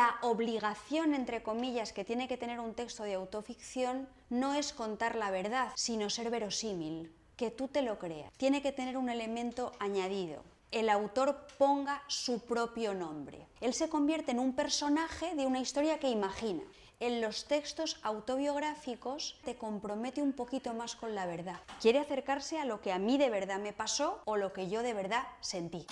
la obligación, entre comillas, que tiene que tener un texto de autoficción no es contar la verdad, sino ser verosímil, que tú te lo creas. Tiene que tener un elemento añadido el autor ponga su propio nombre. Él se convierte en un personaje de una historia que imagina. En los textos autobiográficos te compromete un poquito más con la verdad. Quiere acercarse a lo que a mí de verdad me pasó o lo que yo de verdad sentí.